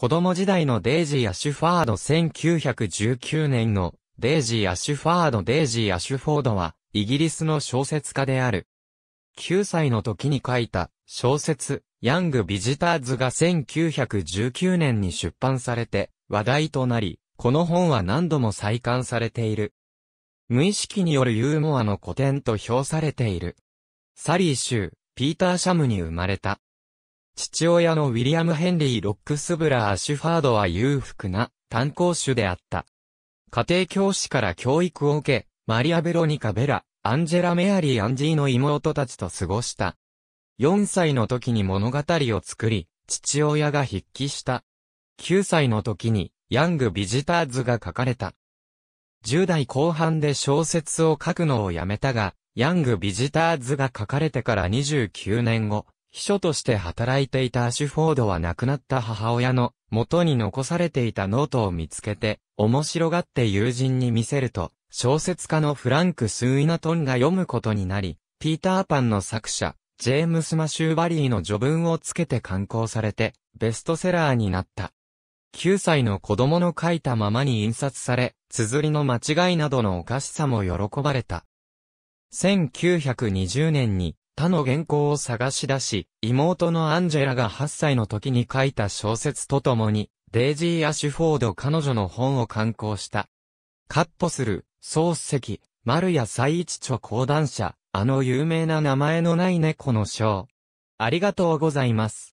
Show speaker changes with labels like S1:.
S1: 子供時代のデイジー・アシュファード1919年のデイジー・アシュファード・デイジー・アシュフォードはイギリスの小説家である。9歳の時に書いた小説ヤング・ビジターズが1919年に出版されて話題となり、この本は何度も再刊されている。無意識によるユーモアの古典と評されている。サリー州、ピーター・シャムに生まれた。父親のウィリアム・ヘンリー・ロックスブラー・シュファードは裕福な炭鉱主であった。家庭教師から教育を受け、マリア・ベロニカ・ベラ、アンジェラ・メアリー・アンジーの妹たちと過ごした。4歳の時に物語を作り、父親が筆記した。9歳の時に、ヤング・ビジターズが書かれた。10代後半で小説を書くのをやめたが、ヤング・ビジターズが書かれてから29年後、秘書として働いていたアシュフォードは亡くなった母親の元に残されていたノートを見つけて、面白がって友人に見せると、小説家のフランク・スーイナトンが読むことになり、ピーターパンの作者、ジェームス・マシューバリーの序文をつけて刊行されて、ベストセラーになった。9歳の子供の書いたままに印刷され、綴りの間違いなどのおかしさも喜ばれた。1920年に他の原稿を探し出し、妹のアンジェラが8歳の時に書いた小説とともに、デイジー・アシュフォード彼女の本を刊行した。カッポする、世記、丸谷最一著講談社、あの有名な名前のない猫の章。ありがとうございます。